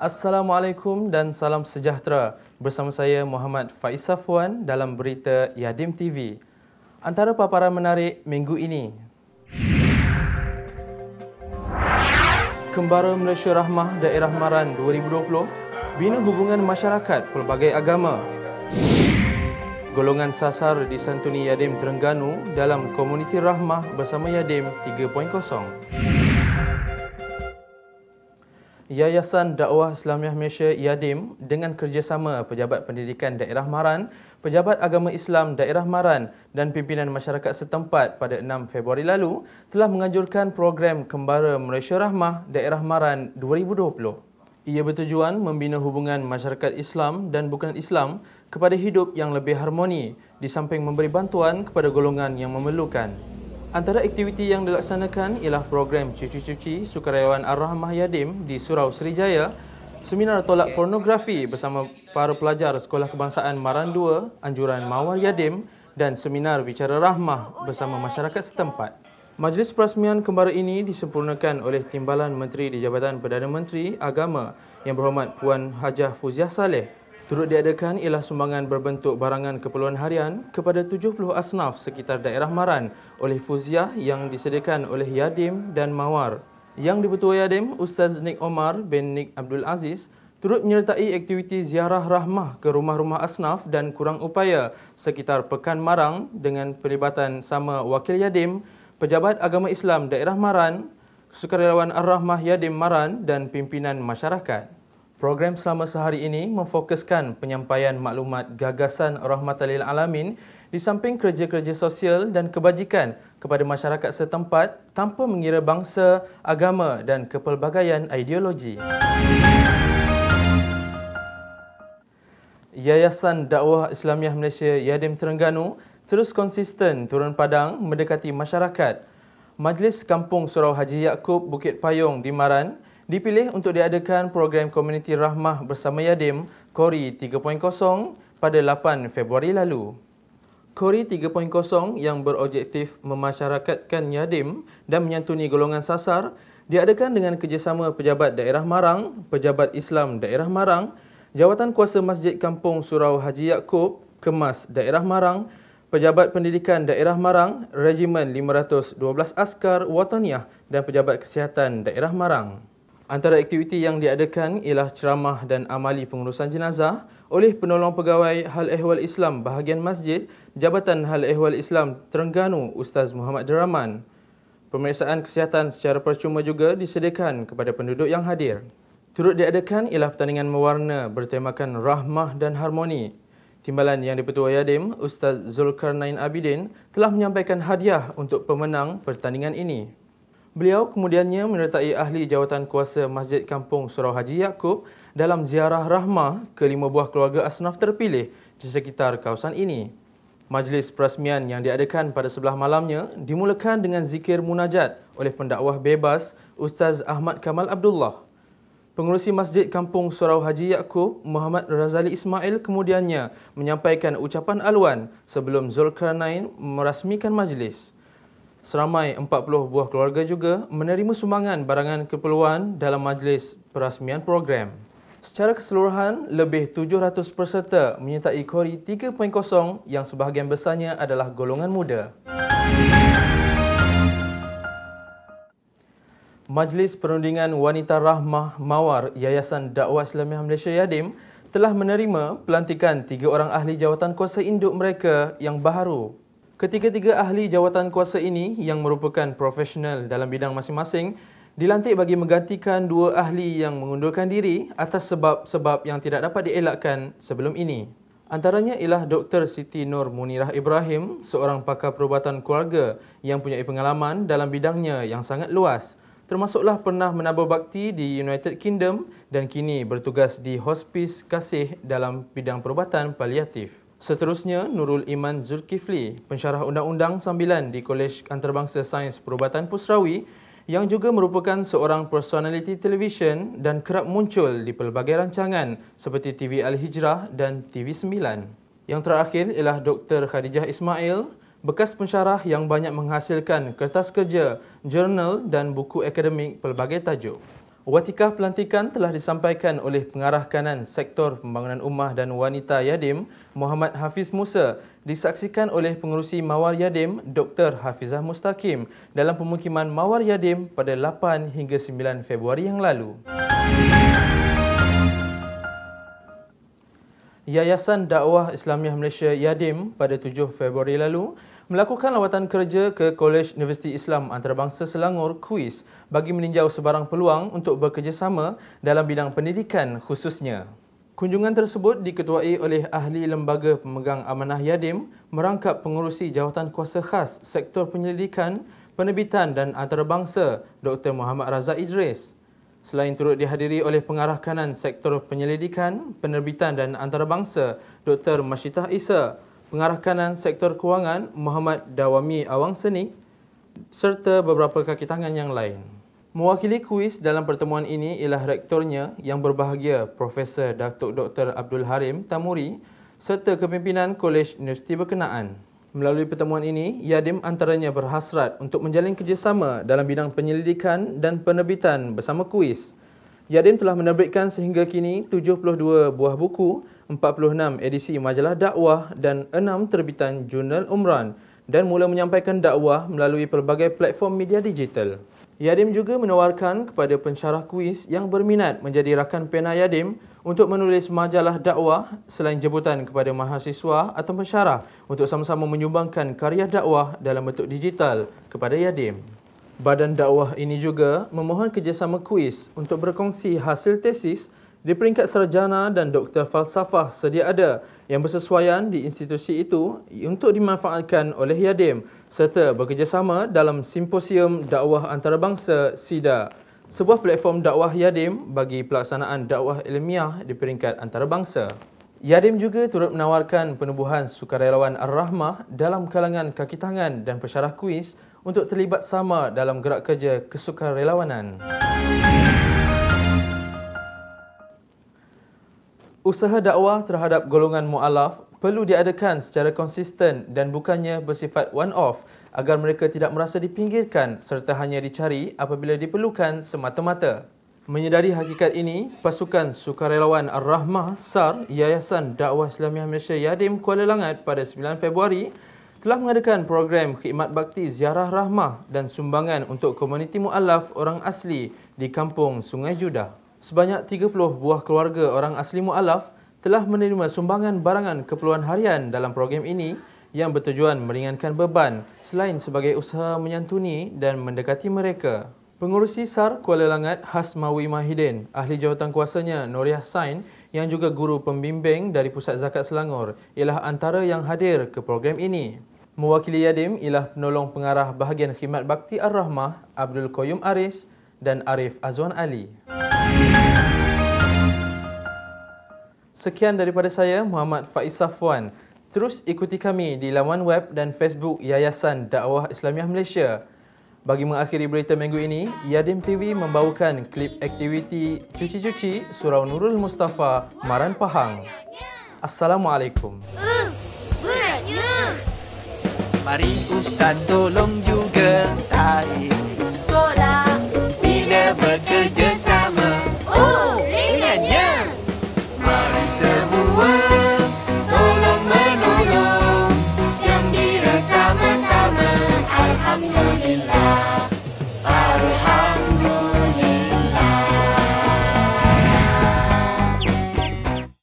Assalamualaikum dan salam sejahtera bersama saya Muhammad Faizah Fuan dalam berita Yadim TV. Antara paparan menarik minggu ini. Kembara Malaysia Rahmah Daerah Maran 2020 bina hubungan masyarakat pelbagai agama golongan sasar di Santuni Yadim Terengganu dalam Komuniti Rahmah bersama Yadim 3.0. Yayasan Dakwah Islamiah Malaysia Yadim dengan kerjasama Pejabat Pendidikan Daerah Maran, Pejabat Agama Islam Daerah Maran dan pimpinan masyarakat setempat pada 6 Februari lalu telah menganjurkan program Kembara Malaysia Rahmah Daerah Maran 2020. Ia bertujuan membina hubungan masyarakat Islam dan bukan Islam kepada hidup yang lebih harmoni di samping memberi bantuan kepada golongan yang memerlukan. Antara aktiviti yang dilaksanakan ialah program Cuci-Cuci Sukarelawan Ar-Rahmah Yadim di Surau Jaya, seminar tolak pornografi bersama para pelajar Sekolah Kebangsaan Maran 2, Anjuran Mawar Yadim dan seminar bicara rahmah bersama masyarakat setempat. Majlis Perasmian Kembara ini disempurnakan oleh Timbalan Menteri di Jabatan Perdana Menteri Agama yang berhormat Puan Hajah Fuziah Saleh. Turut diadakan ialah sumbangan berbentuk barangan keperluan harian kepada 70 asnaf sekitar daerah Maran oleh Fuziah yang disediakan oleh Yadim dan Mawar. Yang dipertua Yadim, Ustaz Nik Omar bin Nik Abdul Aziz turut menyertai aktiviti ziarah rahmah ke rumah-rumah asnaf dan kurang upaya sekitar Pekan Marang dengan pelibatan sama wakil Yadim Pejabat Agama Islam Daerah Maran, Sukarelawan Ar-Rahmah Yadim Maran dan pimpinan masyarakat. Program selama sehari ini memfokuskan penyampaian maklumat gagasan Rahmatalil Alamin di samping kerja-kerja sosial dan kebajikan kepada masyarakat setempat tanpa mengira bangsa, agama dan kepelbagaian ideologi. Yayasan Dakwah Islamiah Malaysia Yadim Terengganu terus konsisten turun padang mendekati masyarakat. Majlis Kampung Surau Haji Yaakob Bukit Payung di Maran dipilih untuk diadakan program Komuniti Rahmah bersama Yadim Kori 3.0 pada 8 Februari lalu. Kori 3.0 yang berobjektif memasyarakatkan Yadim dan menyantuni golongan sasar diadakan dengan kerjasama Pejabat Daerah Marang, Pejabat Islam Daerah Marang, Jawatan Kuasa Masjid Kampung Surau Haji Yaakob, Kemas Daerah Marang Pejabat Pendidikan Daerah Marang, Regimen 512 Askar Wataniah dan Pejabat Kesihatan Daerah Marang. Antara aktiviti yang diadakan ialah ceramah dan amali pengurusan jenazah oleh Penolong Pegawai Hal Ehwal Islam Bahagian Masjid, Jabatan Hal Ehwal Islam Terengganu Ustaz Muhammad Deraman. Pemeriksaan kesihatan secara percuma juga disediakan kepada penduduk yang hadir. Turut diadakan ialah pertandingan mewarna bertemakan rahmah dan harmoni Timbalan Yang di-Pertua Yadim, Ustaz Zulkarnain Abidin telah menyampaikan hadiah untuk pemenang pertandingan ini. Beliau kemudiannya menyertai ahli jawatan kuasa Masjid Kampung Surau Haji Yaakob dalam ziarah rahmah ke lima buah keluarga asnaf terpilih di sekitar kawasan ini. Majlis perasmian yang diadakan pada sebelah malamnya dimulakan dengan zikir munajat oleh pendakwah bebas Ustaz Ahmad Kamal Abdullah. Pengurusi Masjid Kampung Surau Haji Yaakob Muhammad Razali Ismail kemudiannya menyampaikan ucapan aluan sebelum Zulkarnain merasmikan majlis. Seramai 40 buah keluarga juga menerima sumbangan barangan keperluan dalam majlis perasmian program. Secara keseluruhan, lebih 700 peserta menyertai Kori 3.0 yang sebahagian besarnya adalah golongan muda. Musik Majlis Perundingan Wanita Rahmah Mawar Yayasan Dakwah Islamiah Malaysia Yadim telah menerima pelantikan tiga orang ahli jawatan kuasa induk mereka yang baru. Ketiga-tiga ahli jawatan kuasa ini yang merupakan profesional dalam bidang masing-masing dilantik bagi menggantikan dua ahli yang mengundurkan diri atas sebab-sebab yang tidak dapat dielakkan sebelum ini. Antaranya ialah Dr. Siti Nur Munirah Ibrahim, seorang pakar perubatan keluarga yang punya pengalaman dalam bidangnya yang sangat luas termasuklah pernah menabur bakti di United Kingdom dan kini bertugas di Hospis Kasih dalam bidang perubatan paliatif. Seterusnya, Nurul Iman Zulkifli, pensyarah Undang-Undang Sambilan di Kolej Antarabangsa Sains Perubatan Pusrawi yang juga merupakan seorang personaliti televisyen dan kerap muncul di pelbagai rancangan seperti TV Al-Hijrah dan TV Sembilan. Yang terakhir ialah Dr. Khadijah Ismail, bekas pensyarah yang banyak menghasilkan kertas kerja, jurnal dan buku akademik pelbagai tajuk. Watikah pelantikan telah disampaikan oleh pengarah kanan Sektor Pembangunan Ummah dan Wanita Yadim, Muhammad Hafiz Musa, disaksikan oleh pengurusi Mawar Yadim, Dr. Hafizah Mustaqim dalam pemukiman Mawar Yadim pada 8 hingga 9 Februari yang lalu. Yayasan Dakwah Islamiah Malaysia Yadim pada 7 Februari lalu melakukan lawatan kerja ke Kolej Universiti Islam Antarabangsa Selangor KUIS bagi meninjau sebarang peluang untuk bekerjasama dalam bidang pendidikan khususnya. Kunjungan tersebut diketuai oleh Ahli Lembaga Pemegang Amanah Yadim merangkap pengurusi jawatan kuasa khas sektor penyelidikan, penerbitan dan antarabangsa Dr. Muhammad Raza Idris. Selain turut dihadiri oleh pengarah kanan sektor penyelidikan, penerbitan dan antarabangsa Dr. Masyidah Isa, Pengarah Kanan Sektor Kewangan Muhammad Dawami Awang Seni serta beberapa kaki tangan yang lain. Mewakili kuis dalam pertemuan ini ialah rektornya yang berbahagia Profesor Datuk Dr. Abdul Harim Tamuri serta kepimpinan Kolej Universiti Berkenaan. Melalui pertemuan ini, Yadim antaranya berhasrat untuk menjalin kerjasama dalam bidang penyelidikan dan penerbitan bersama kuis. Yadim telah menerbitkan sehingga kini 72 buah buku 46 edisi majalah dakwah dan 6 terbitan jurnal Umran dan mula menyampaikan dakwah melalui pelbagai platform media digital. Yadim juga menawarkan kepada pencarah kuis yang berminat menjadi rakan pena Yadim untuk menulis majalah dakwah selain jemputan kepada mahasiswa atau pensyarah untuk sama-sama menyumbangkan karya dakwah dalam bentuk digital kepada Yadim. Badan dakwah ini juga memohon kerjasama kuis untuk berkongsi hasil tesis di peringkat sarjana dan doktor falsafah sedia ada yang bersesuaian di institusi itu untuk dimanfaatkan oleh YADIM serta bekerjasama dalam Simposium Dakwah Antarabangsa SIDA. Sebuah platform dakwah YADIM bagi pelaksanaan dakwah ilmiah di peringkat antarabangsa. YADIM juga turut menawarkan penubuhan sukarelawan Ar-Rahmah dalam kalangan kaki tangan dan pesyarah kuis untuk terlibat sama dalam gerak kerja kesukarelawanan. Musik Usaha dakwah terhadap golongan mu'alaf perlu diadakan secara konsisten dan bukannya bersifat one-off agar mereka tidak merasa dipinggirkan serta hanya dicari apabila diperlukan semata-mata. Menyedari hakikat ini, pasukan sukarelawan Ar-Rahmah SAR Yayasan Dakwah Islamiah Malaysia Yadim Kuala Langat pada 9 Februari telah mengadakan program khidmat bakti ziarah rahmah dan sumbangan untuk komuniti mu'alaf orang asli di kampung Sungai Judah sebanyak 30 buah keluarga orang asli mu'alaf telah menerima sumbangan barangan keperluan harian dalam program ini yang bertujuan meringankan beban selain sebagai usaha menyantuni dan mendekati mereka. Pengurusi SAR Kuala Langat Hasmawi Mahidin, ahli jawatan kuasanya Noriah Sain yang juga guru pembimbing dari Pusat Zakat Selangor ialah antara yang hadir ke program ini. Mewakili Yadim ialah penolong pengarah bahagian khidmat bakti Ar-Rahmah Abdul Qayyum Aris dan Arif Azwan Ali. Sekian daripada saya Muhammad Faiz Safwan. Terus ikuti kami di laman web dan Facebook Yayasan Dakwah Islamiah Malaysia. Bagi mengakhiri berita minggu ini, Yadim TV membawakan klip aktiviti Cuci-cuci Surau Nurul Mustafa Maran Pahang. Assalamualaikum. Mari Ustaz tolong juga tarik bekerja